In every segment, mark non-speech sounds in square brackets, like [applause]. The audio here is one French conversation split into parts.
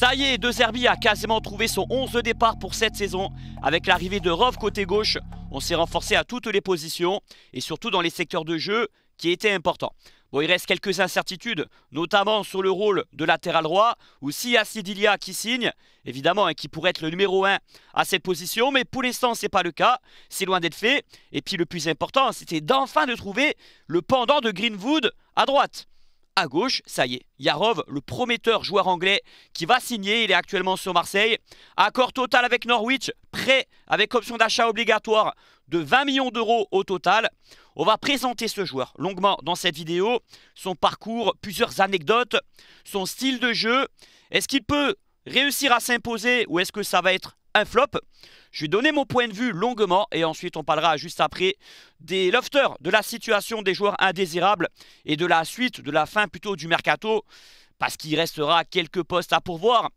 Ça y est, De Zerbi a quasiment trouvé son 11 de départ pour cette saison. Avec l'arrivée de Rov côté gauche, on s'est renforcé à toutes les positions et surtout dans les secteurs de jeu qui étaient importants. Bon, il reste quelques incertitudes, notamment sur le rôle de latéral droit, ou si y a qui signe, évidemment, et hein, qui pourrait être le numéro 1 à cette position, mais pour l'instant, ce n'est pas le cas, c'est loin d'être fait. Et puis le plus important, c'était d'enfin de trouver le pendant de Greenwood à droite à gauche, ça y est, Yarov, le prometteur joueur anglais qui va signer, il est actuellement sur Marseille. Accord total avec Norwich, prêt avec option d'achat obligatoire de 20 millions d'euros au total. On va présenter ce joueur longuement dans cette vidéo, son parcours, plusieurs anecdotes, son style de jeu. Est-ce qu'il peut réussir à s'imposer ou est-ce que ça va être un flop. Je vais donner mon point de vue longuement et ensuite on parlera juste après des lofters, de la situation des joueurs indésirables et de la suite, de la fin plutôt du mercato parce qu'il restera quelques postes à pourvoir.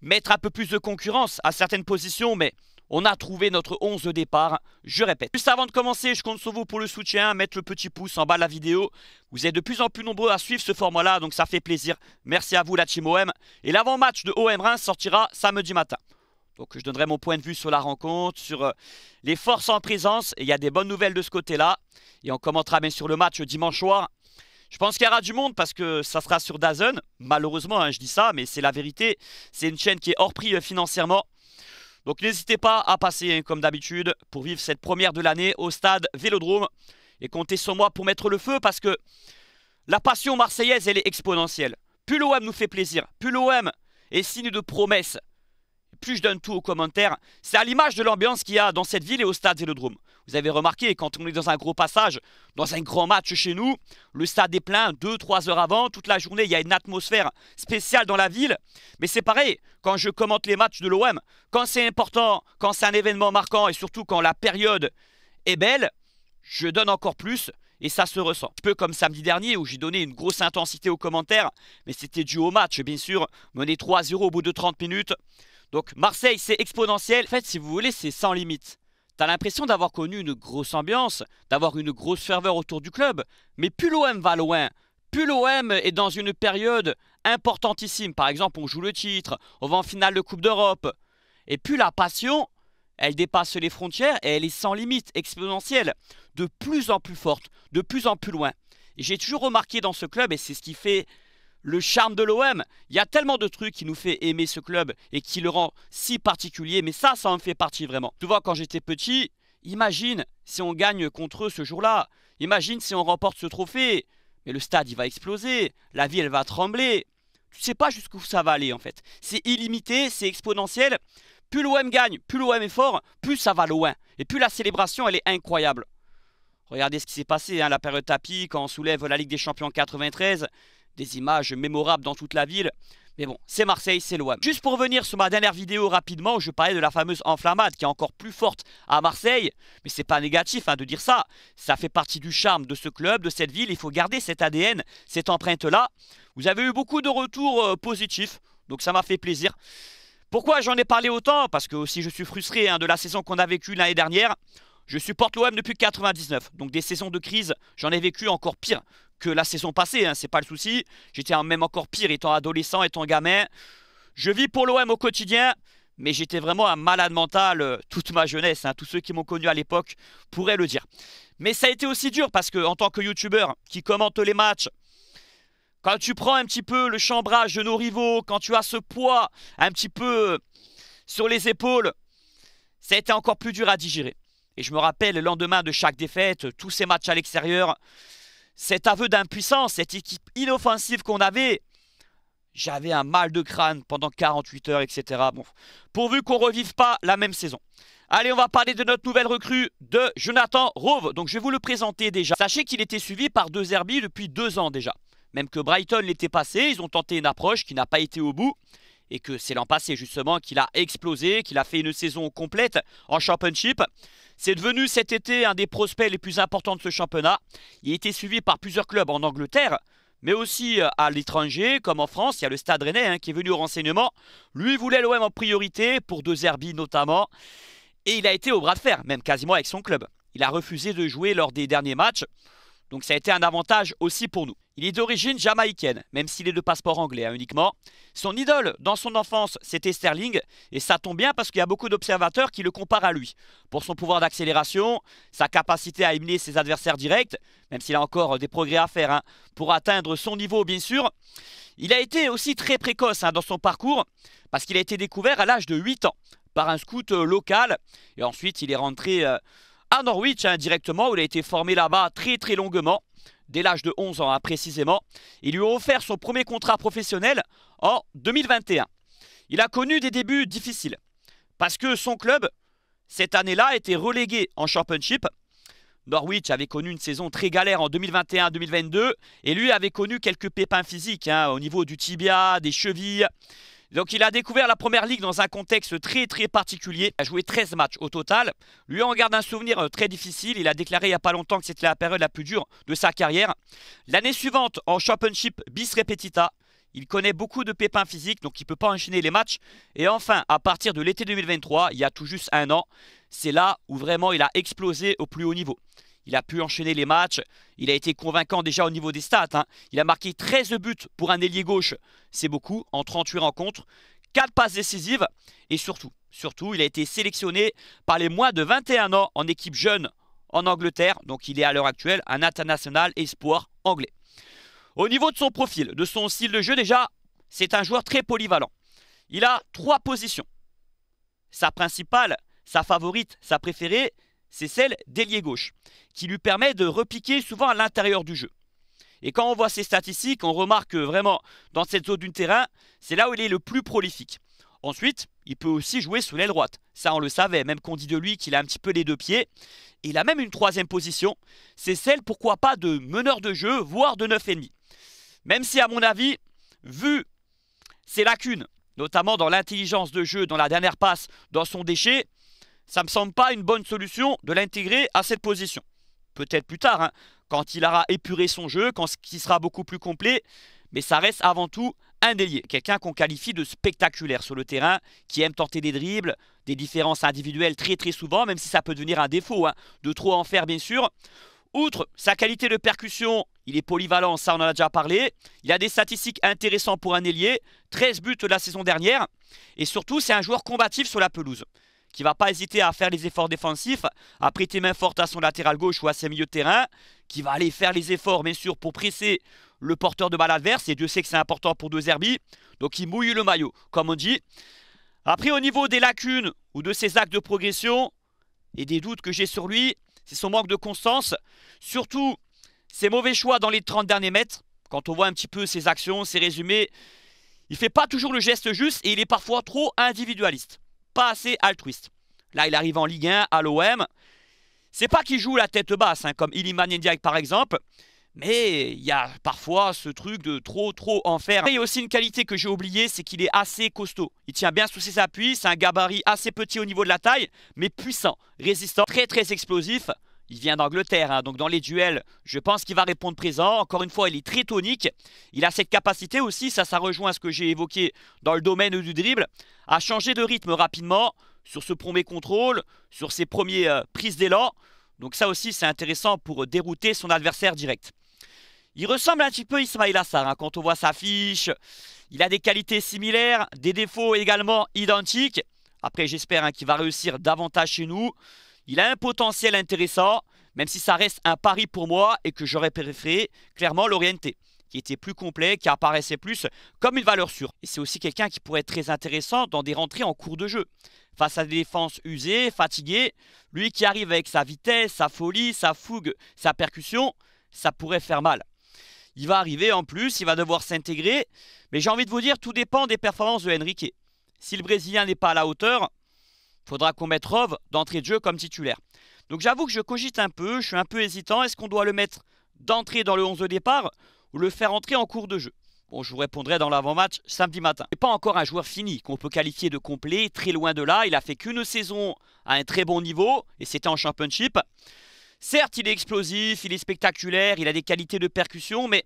Mettre un peu plus de concurrence à certaines positions mais on a trouvé notre 11 de départ, je répète. Juste avant de commencer, je compte sur vous pour le soutien, mettre le petit pouce en bas de la vidéo. Vous êtes de plus en plus nombreux à suivre ce format-là, donc ça fait plaisir. Merci à vous la Team OM. Et l'avant-match de OM Reims sortira samedi matin. Donc je donnerai mon point de vue sur la rencontre, sur euh, les forces en présence. Et il y a des bonnes nouvelles de ce côté-là. Et on commentera bien sur le match dimanche soir. Je pense qu'il y aura du monde parce que ça sera sur Dazen. Malheureusement, hein, je dis ça, mais c'est la vérité. C'est une chaîne qui est hors prix euh, financièrement. Donc n'hésitez pas à passer, hein, comme d'habitude, pour vivre cette première de l'année au stade Vélodrome. Et comptez sur moi pour mettre le feu parce que la passion marseillaise, elle est exponentielle. Plus l'OM nous fait plaisir, plus l'OM est signe de promesse, plus je donne tout aux commentaires. C'est à l'image de l'ambiance qu'il y a dans cette ville et au stade Vélodrome. Vous avez remarqué, quand on est dans un gros passage, dans un grand match chez nous, le stade est plein 2-3 heures avant, toute la journée, il y a une atmosphère spéciale dans la ville. Mais c'est pareil, quand je commente les matchs de l'OM, quand c'est important, quand c'est un événement marquant et surtout quand la période est belle, je donne encore plus et ça se ressent. Un peu comme samedi dernier où j'ai donné une grosse intensité aux commentaires, mais c'était dû au match, bien sûr, mené 3-0 au bout de 30 minutes. Donc Marseille, c'est exponentiel. En fait, si vous voulez, c'est sans limite. T'as l'impression d'avoir connu une grosse ambiance, d'avoir une grosse ferveur autour du club, mais plus l'OM va loin, plus l'OM est dans une période importantissime. Par exemple, on joue le titre, on va en finale de Coupe d'Europe. Et plus la passion, elle dépasse les frontières et elle est sans limite, exponentielle, de plus en plus forte, de plus en plus loin. J'ai toujours remarqué dans ce club, et c'est ce qui fait le charme de l'OM. Il y a tellement de trucs qui nous fait aimer ce club et qui le rend si particulier, mais ça, ça en fait partie vraiment. Tu vois, quand j'étais petit, imagine si on gagne contre eux ce jour-là, imagine si on remporte ce trophée, mais le stade, il va exploser, la ville, elle va trembler. Tu sais pas jusqu'où ça va aller en fait. C'est illimité, c'est exponentiel. Plus l'OM gagne, plus l'OM est fort, plus ça va loin. Et plus la célébration, elle est incroyable. Regardez ce qui s'est passé, hein, la période tapis, quand on soulève la Ligue des Champions 93, des images mémorables dans toute la ville. Mais bon, c'est Marseille, c'est l'OM. Juste pour revenir sur ma dernière vidéo rapidement, je parlais de la fameuse enflammade qui est encore plus forte à Marseille. Mais c'est pas négatif hein, de dire ça. Ça fait partie du charme de ce club, de cette ville. Il faut garder cet ADN, cette empreinte-là. Vous avez eu beaucoup de retours euh, positifs, donc ça m'a fait plaisir. Pourquoi j'en ai parlé autant Parce que aussi je suis frustré hein, de la saison qu'on a vécue l'année dernière. Je supporte l'OM depuis 99, donc des saisons de crise, j'en ai vécu encore pire que la saison passée, hein, c'est pas le souci. J'étais même encore pire étant adolescent, étant gamin. Je vis pour l'OM au quotidien, mais j'étais vraiment un malade mental euh, toute ma jeunesse. Hein, tous ceux qui m'ont connu à l'époque pourraient le dire. Mais ça a été aussi dur parce que en tant que youtubeur qui commente les matchs, quand tu prends un petit peu le chambrage de nos rivaux, quand tu as ce poids un petit peu euh, sur les épaules, ça a été encore plus dur à digérer. Et je me rappelle le lendemain de chaque défaite, tous ces matchs à l'extérieur, cet aveu d'impuissance, cette équipe inoffensive qu'on avait, j'avais un mal de crâne pendant 48 heures, etc. Bon, pourvu qu'on ne revive pas la même saison. Allez, on va parler de notre nouvelle recrue de Jonathan Rove. Donc, je vais vous le présenter déjà. Sachez qu'il était suivi par deux Herbie depuis deux ans déjà. Même que Brighton l'était passé, ils ont tenté une approche qui n'a pas été au bout. Et que c'est l'an passé justement qu'il a explosé, qu'il a fait une saison complète en championship. C'est devenu cet été un des prospects les plus importants de ce championnat. Il a été suivi par plusieurs clubs en Angleterre, mais aussi euh, à l'étranger, comme en France. Il y a le Stade Rennais hein, qui est venu au renseignement. Lui voulait l'OM en priorité, pour deux Zerbi notamment. Et il a été au bras de fer, même quasiment avec son club. Il a refusé de jouer lors des derniers matchs. Donc ça a été un avantage aussi pour nous. Il est d'origine jamaïcaine, même s'il est de passeport anglais hein, uniquement. Son idole dans son enfance, c'était Sterling, et ça tombe bien parce qu'il y a beaucoup d'observateurs qui le comparent à lui. Pour son pouvoir d'accélération, sa capacité à éliminer ses adversaires directs, même s'il a encore des progrès à faire hein, pour atteindre son niveau bien sûr. Il a été aussi très précoce hein, dans son parcours, parce qu'il a été découvert à l'âge de 8 ans par un scout euh, local, et ensuite il est rentré... Euh, à Norwich indirectement, hein, directement, où il a été formé là-bas très très longuement, dès l'âge de 11 ans hein, précisément. Il lui a offert son premier contrat professionnel en 2021. Il a connu des débuts difficiles, parce que son club, cette année-là, était relégué en Championship. Norwich avait connu une saison très galère en 2021-2022 et lui avait connu quelques pépins physiques hein, au niveau du tibia, des chevilles. Donc il a découvert la Première Ligue dans un contexte très très particulier. Il a joué 13 matchs au total. Lui en garde un souvenir euh, très difficile. Il a déclaré il n'y a pas longtemps que c'était la période la plus dure de sa carrière. L'année suivante, en Championship bis repetita, il connaît beaucoup de pépins physiques, donc il ne peut pas enchaîner les matchs. Et enfin, à partir de l'été 2023, il y a tout juste un an, c'est là où vraiment il a explosé au plus haut niveau. Il a pu enchaîner les matchs. Il a été convaincant déjà au niveau des stats. Hein. Il a marqué 13 buts pour un ailier gauche. C'est beaucoup en 38 rencontres. 4 passes décisives. Et surtout, surtout, il a été sélectionné par les moins de 21 ans en équipe jeune en Angleterre. Donc il est à l'heure actuelle un international espoir anglais. Au niveau de son profil, de son style de jeu déjà, c'est un joueur très polyvalent. Il a trois positions. Sa principale, sa favorite, sa préférée, c'est celle d'ailier gauche, qui lui permet de repiquer souvent à l'intérieur du jeu. Et quand on voit ses statistiques, on remarque vraiment dans cette zone du terrain, c'est là où il est le plus prolifique. Ensuite, il peut aussi jouer sous l'aile droite. Ça, on le savait, même qu'on dit de lui qu'il a un petit peu les deux pieds. il a même une troisième position, c'est celle, pourquoi pas, de meneur de jeu, voire de 9,5. Même si, à mon avis, vu ses lacunes, notamment dans l'intelligence de jeu, dans la dernière passe, dans son déchet, ça ne me semble pas une bonne solution de l'intégrer à cette position. Peut-être plus tard, hein, quand il aura épuré son jeu, quand ce qui sera beaucoup plus complet, mais ça reste avant tout un ailier. quelqu'un qu'on qualifie de spectaculaire sur le terrain, qui aime tenter des dribbles, des différences individuelles très très souvent, même si ça peut devenir un défaut, hein, de trop en faire bien sûr. Outre sa qualité de percussion, il est polyvalent, ça on en a déjà parlé. Il a des statistiques intéressantes pour un ailier, 13 buts la saison dernière. Et surtout, c'est un joueur combatif sur la pelouse qui va pas hésiter à faire les efforts défensifs, à prêter main forte à son latéral gauche ou à ses milieux de terrain, qui va aller faire les efforts, bien sûr, pour presser le porteur de balle adverse. Et Dieu sait que c'est important pour deux Zerbi. Donc il mouille le maillot, comme on dit. Après, au niveau des lacunes ou de ses actes de progression et des doutes que j'ai sur lui, c'est son manque de constance. Surtout, ses mauvais choix dans les 30 derniers mètres. Quand on voit un petit peu ses actions, ses résumés, il ne fait pas toujours le geste juste et il est parfois trop individualiste pas assez altruiste. Là, il arrive en Ligue 1 à l'OM. C'est pas qu'il joue la tête basse, hein, comme Iliman Ndiaye par exemple, mais il y a parfois ce truc de trop, trop en faire. Et aussi une qualité que j'ai oublié c'est qu'il est assez costaud. Il tient bien sous ses appuis, c'est un gabarit assez petit au niveau de la taille, mais puissant, résistant, très, très explosif. Il vient d'Angleterre, hein. donc dans les duels, je pense qu'il va répondre présent. Encore une fois, il est très tonique. Il a cette capacité aussi, ça, ça rejoint ce que j'ai évoqué dans le domaine du dribble, à changer de rythme rapidement sur ce premier contrôle, sur ses premiers euh, prises d'élan. Donc ça aussi, c'est intéressant pour dérouter son adversaire direct. Il ressemble un petit peu à Ismail Assar hein, quand on voit sa fiche. Il a des qualités similaires, des défauts également identiques. Après, j'espère hein, qu'il va réussir davantage chez nous. Il a un potentiel intéressant, même si ça reste un pari pour moi et que j'aurais préféré clairement lorienté qui était plus complet, qui apparaissait plus comme une valeur sûre. Et c'est aussi quelqu'un qui pourrait être très intéressant dans des rentrées en cours de jeu. Face à des défenses usées, fatiguées, lui qui arrive avec sa vitesse, sa folie, sa fougue, sa percussion, ça pourrait faire mal. Il va arriver en plus, il va devoir s'intégrer, mais j'ai envie de vous dire, tout dépend des performances de Henrique. Si le Brésilien n'est pas à la hauteur, faudra qu'on mette Rove d'entrée de jeu comme titulaire. Donc j'avoue que je cogite un peu, je suis un peu hésitant. Est-ce qu'on doit le mettre d'entrée dans le 11 de départ ou le faire entrer en cours de jeu Bon, je vous répondrai dans l'avant-match samedi matin. n'est pas encore un joueur fini qu'on peut qualifier de complet, très loin de là. Il a fait qu'une saison à un très bon niveau et c'était en championship. Certes, il est explosif, il est spectaculaire, il a des qualités de percussion, mais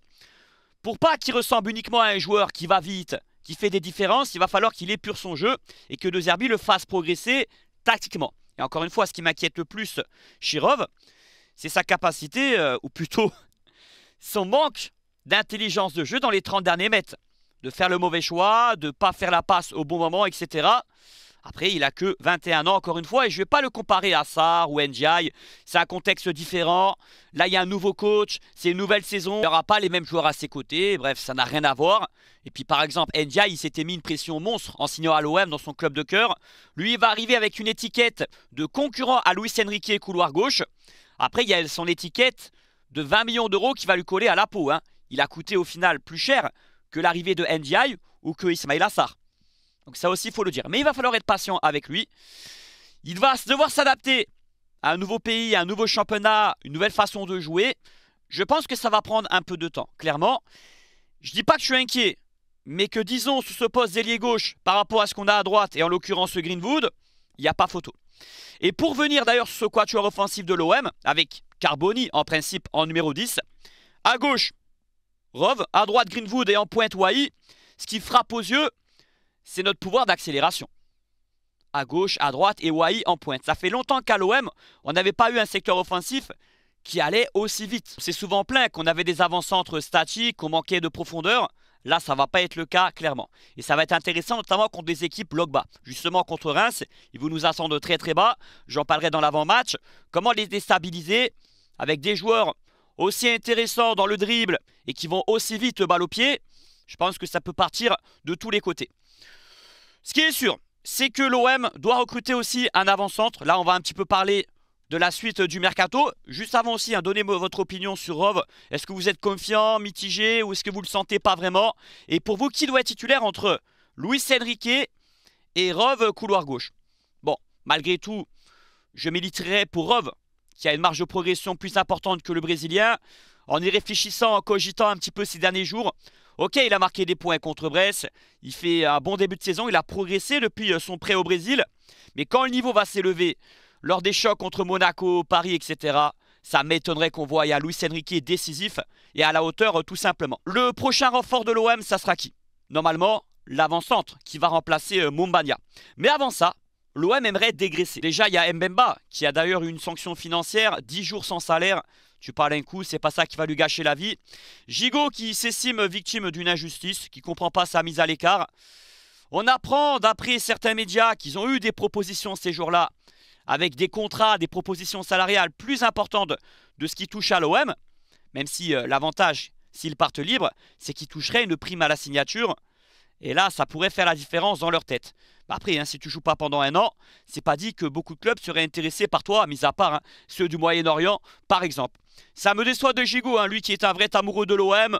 pour pas qu'il ressemble uniquement à un joueur qui va vite, qui fait des différences, il va falloir qu'il épure son jeu et que De le fasse progresser tactiquement. Et encore une fois, ce qui m'inquiète le plus Chirov, c'est sa capacité, euh, ou plutôt [laughs] son manque d'intelligence de jeu dans les 30 derniers mètres. De faire le mauvais choix, de ne pas faire la passe au bon moment, etc. Après, il a que 21 ans, encore une fois, et je ne vais pas le comparer à Sarr ou Ndiaye. C'est un contexte différent. Là, il y a un nouveau coach, c'est une nouvelle saison. Il n'y aura pas les mêmes joueurs à ses côtés. Bref, ça n'a rien à voir. Et puis, par exemple, Ndiaye, il s'était mis une pression monstre en signant à l'OM dans son club de cœur. Lui, il va arriver avec une étiquette de concurrent à Luis Enrique couloir gauche. Après, il y a son étiquette de 20 millions d'euros qui va lui coller à la peau. Hein. Il a coûté au final plus cher que l'arrivée de Ndiaye ou que Ismail Assar. Donc ça aussi, il faut le dire. Mais il va falloir être patient avec lui. Il va devoir s'adapter à un nouveau pays, à un nouveau championnat, une nouvelle façon de jouer. Je pense que ça va prendre un peu de temps, clairement. Je ne dis pas que je suis inquiet, mais que disons sous ce poste d'ailier gauche par rapport à ce qu'on a à droite, et en l'occurrence Greenwood, il n'y a pas photo. Et pour venir d'ailleurs sur ce quatuor offensif de l'OM, avec Carboni en principe en numéro 10, à gauche, Rov à droite Greenwood et en pointe Wai, ce qui frappe aux yeux, c'est notre pouvoir d'accélération. À gauche, à droite et Wai en pointe. Ça fait longtemps qu'à l'OM, on n'avait pas eu un secteur offensif qui allait aussi vite. C'est souvent plein qu'on avait des avant-centres statiques, qu'on manquait de profondeur. Là, ça va pas être le cas, clairement. Et ça va être intéressant, notamment contre des équipes log bas. Justement, contre Reims, ils vont nous ascendre très très bas. J'en parlerai dans l'avant-match. Comment les déstabiliser avec des joueurs aussi intéressants dans le dribble et qui vont aussi vite balle au pied Je pense que ça peut partir de tous les côtés. Ce qui est sûr, c'est que l'OM doit recruter aussi un avant-centre. Là, on va un petit peu parler de la suite du mercato. Juste avant aussi, donnez hein, donnez votre opinion sur Rove. Est-ce que vous êtes confiant, mitigé ou est-ce que vous le sentez pas vraiment Et pour vous, qui doit être titulaire entre Luis Enrique et Rove couloir gauche Bon, malgré tout, je militerai pour Rove, qui a une marge de progression plus importante que le Brésilien. En y réfléchissant, en cogitant un petit peu ces derniers jours, Ok, il a marqué des points contre Brest, il fait un bon début de saison, il a progressé depuis euh, son prêt au Brésil, mais quand le niveau va s'élever, lors des chocs contre Monaco, Paris, etc., ça m'étonnerait qu'on voie à Luis Enrique décisif et à la hauteur euh, tout simplement. Le prochain renfort de l'OM, ça sera qui Normalement, l'avant-centre qui va remplacer euh, Mumbania. Mais avant ça, L'OM aimerait dégraisser. Déjà, il y a Mbemba, qui a d'ailleurs eu une sanction financière, 10 jours sans salaire. Tu parles un coup, c'est pas ça qui va lui gâcher la vie. Gigot, qui s'estime victime d'une injustice, qui comprend pas sa mise à l'écart. On apprend d'après certains médias qu'ils ont eu des propositions ces jours-là, avec des contrats, des propositions salariales plus importantes de ce qui touche à l'OM, même si euh, l'avantage, s'ils partent libres, c'est qu'ils toucheraient une prime à la signature et là, ça pourrait faire la différence dans leur tête. Bah, après, hein, si tu joues pas pendant un an, c'est pas dit que beaucoup de clubs seraient intéressés par toi, mis à part hein, ceux du Moyen-Orient, par exemple. Ça me déçoit de Gigot, hein, lui qui est un vrai amoureux de l'OM.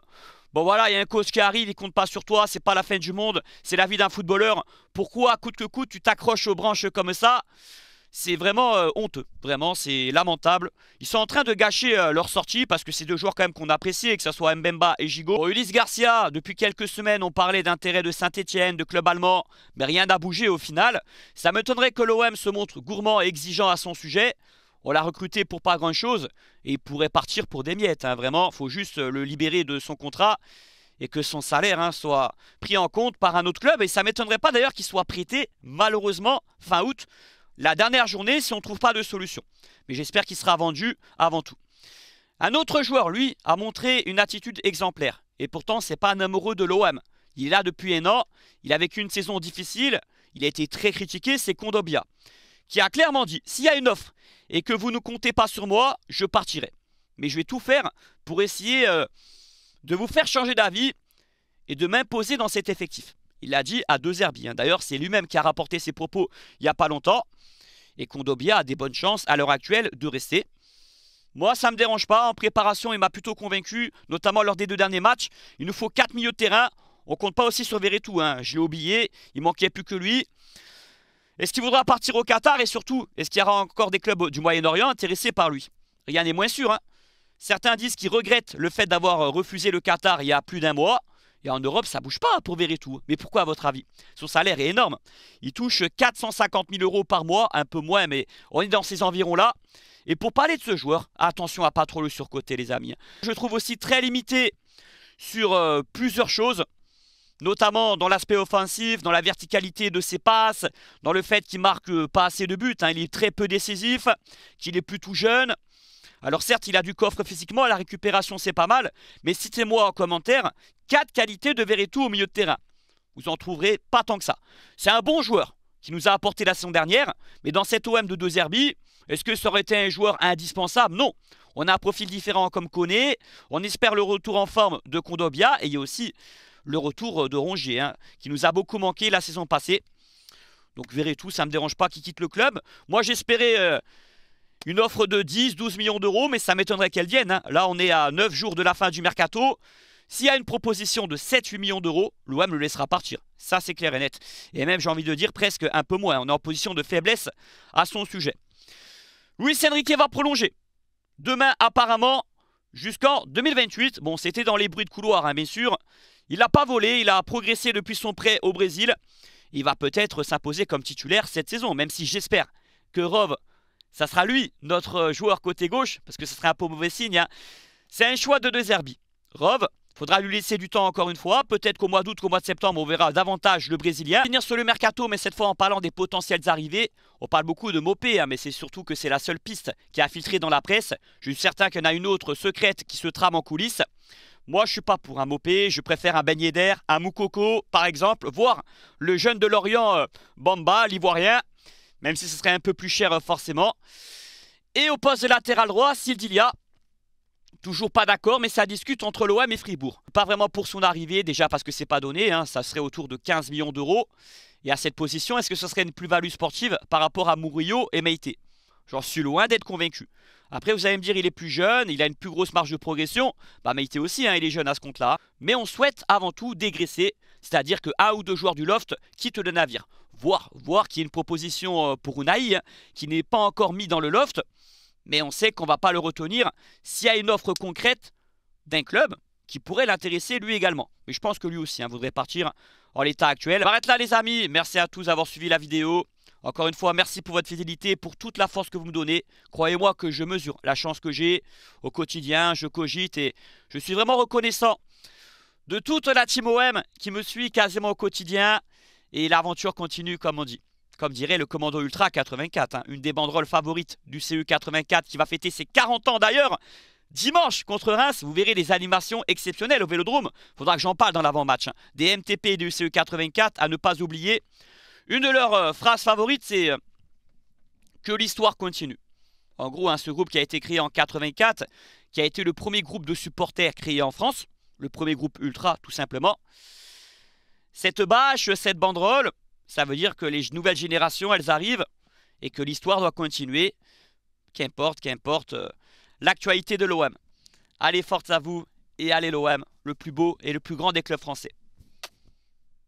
Bon voilà, il y a un cause qui arrive, il compte pas sur toi, c'est pas la fin du monde, c'est la vie d'un footballeur. Pourquoi, coûte que coûte, tu t'accroches aux branches comme ça c'est vraiment euh, honteux, vraiment, c'est lamentable. Ils sont en train de gâcher euh, leur sortie parce que c'est deux joueurs quand même qu'on apprécie, que ce soit Mbemba et Gigot. Bon, Ulysse Garcia, depuis quelques semaines, on parlait d'intérêt de Saint-Etienne, de club allemand, mais rien n'a bougé au final. Ça m'étonnerait que l'OM se montre gourmand et exigeant à son sujet. On l'a recruté pour pas grand-chose et il pourrait partir pour des miettes, hein, vraiment. faut juste euh, le libérer de son contrat et que son salaire hein, soit pris en compte par un autre club. Et ça m'étonnerait pas d'ailleurs qu'il soit prêté, malheureusement, fin août la dernière journée si on ne trouve pas de solution. Mais j'espère qu'il sera vendu avant tout. Un autre joueur, lui, a montré une attitude exemplaire. Et pourtant, c'est pas un amoureux de l'OM. Il est là depuis un an, il a vécu une saison difficile, il a été très critiqué, c'est Kondobia, qui a clairement dit, s'il y a une offre et que vous ne comptez pas sur moi, je partirai. Mais je vais tout faire pour essayer euh, de vous faire changer d'avis et de m'imposer dans cet effectif. Il l'a dit à deux herbies. Hein. D'ailleurs, c'est lui-même qui a rapporté ses propos il n'y a pas longtemps et Kondobia a des bonnes chances à l'heure actuelle de rester. Moi, ça ne me dérange pas. En préparation, il m'a plutôt convaincu, notamment lors des deux derniers matchs. Il nous faut 4 milieux de terrain. On compte pas aussi sur Veretout. Hein. J'ai oublié, il manquait plus que lui. Est-ce qu'il voudra partir au Qatar et surtout, est-ce qu'il y aura encore des clubs du Moyen-Orient intéressés par lui Rien n'est moins sûr. Hein. Certains disent qu'ils regrettent le fait d'avoir refusé le Qatar il y a plus d'un mois. Et en Europe, ça bouge pas pour tout. Mais pourquoi, à votre avis Son salaire est énorme. Il touche 450 000 euros par mois, un peu moins, mais on est dans ces environs-là. Et pour parler de ce joueur, attention à pas trop le surcoter, les amis. Je trouve aussi très limité sur euh, plusieurs choses notamment dans l'aspect offensif, dans la verticalité de ses passes, dans le fait qu'il marque euh, pas assez de buts, hein. il est très peu décisif, qu'il est plutôt jeune, alors certes, il a du coffre physiquement, la récupération c'est pas mal, mais citez-moi en commentaire 4 qualités de Veretout au milieu de terrain. Vous en trouverez pas tant que ça. C'est un bon joueur qui nous a apporté la saison dernière, mais dans cet OM de deux Zerbi, est-ce que ça aurait été un joueur indispensable Non. On a un profil différent comme Koné, on espère le retour en forme de Kondobia, et il y a aussi le retour de Rongier, hein, qui nous a beaucoup manqué la saison passée. Donc Veretout, ça ne me dérange pas qu'il quitte le club. Moi j'espérais... Euh, une offre de 10, 12 millions d'euros, mais ça m'étonnerait qu'elle vienne. Hein. Là, on est à 9 jours de la fin du mercato. S'il y a une proposition de 7-8 millions d'euros, l'OM le laissera partir. Ça, c'est clair et net. Et même, j'ai envie de dire, presque un peu moins. On est en position de faiblesse à son sujet. Luis Enrique va prolonger. Demain, apparemment, jusqu'en 2028. Bon, c'était dans les bruits de couloir, hein, bien sûr. Il n'a pas volé, il a progressé depuis son prêt au Brésil. Il va peut-être s'imposer comme titulaire cette saison, même si j'espère que Rove ça sera lui, notre euh, joueur côté gauche, parce que ce serait un peu mauvais signe. Hein. C'est un choix de deux Zerbi. Rove, faudra lui laisser du temps encore une fois. Peut-être qu'au mois d'août, qu'au mois de septembre, on verra davantage le Brésilien. Finir sur le mercato, mais cette fois en parlant des potentielles arrivées. On parle beaucoup de Mopé, hein, mais c'est surtout que c'est la seule piste qui a filtré dans la presse. Je suis certain qu'il y en a une autre secrète qui se trame en coulisses. Moi, je suis pas pour un Mopé, je préfère un beignet d'air, un Moukoko, par exemple, voire le jeune de Lorient, euh, Bamba, l'Ivoirien, même si ce serait un peu plus cher euh, forcément. Et au poste de latéral droit, Sildilia. Toujours pas d'accord, mais ça discute entre l'OM et Fribourg. Pas vraiment pour son arrivée, déjà parce que c'est pas donné, hein. ça serait autour de 15 millions d'euros. Et à cette position, est-ce que ce serait une plus-value sportive par rapport à Murillo et Meite J'en suis loin d'être convaincu. Après, vous allez me dire, il est plus jeune, il a une plus grosse marge de progression. Bah, aussi, hein, il est jeune à ce compte-là. Mais on souhaite avant tout dégraisser, c'est-à-dire que un ou deux joueurs du loft quittent le navire voir, voir qu'il y ait une proposition euh, pour Unai hein, qui n'est pas encore mise dans le loft, mais on sait qu'on ne va pas le retenir s'il y a une offre concrète d'un club qui pourrait l'intéresser lui également. Mais je pense que lui aussi hein, voudrait partir en l'état actuel. arrête là les amis, merci à tous d'avoir suivi la vidéo. Encore une fois, merci pour votre fidélité, et pour toute la force que vous me donnez. Croyez-moi que je mesure la chance que j'ai au quotidien, je cogite et je suis vraiment reconnaissant de toute la team OM qui me suit quasiment au quotidien. Et l'aventure continue, comme on dit. Comme dirait le commando Ultra 84, hein, une des banderoles favorites du ce 84 qui va fêter ses 40 ans d'ailleurs. Dimanche contre Reims, vous verrez des animations exceptionnelles au Vélodrome. Faudra que j'en parle dans l'avant-match. Hein. Des MTP du CE84 à ne pas oublier. Une de leurs euh, phrases favorites, c'est euh, que l'histoire continue. En gros, hein, ce groupe qui a été créé en 84, qui a été le premier groupe de supporters créé en France, le premier groupe ultra tout simplement. Cette bâche, cette banderole, ça veut dire que les nouvelles générations, elles arrivent et que l'histoire doit continuer. Qu'importe, qu'importe euh, l'actualité de l'OM. Allez, Fortes à vous et allez l'OM, le plus beau et le plus grand des clubs français.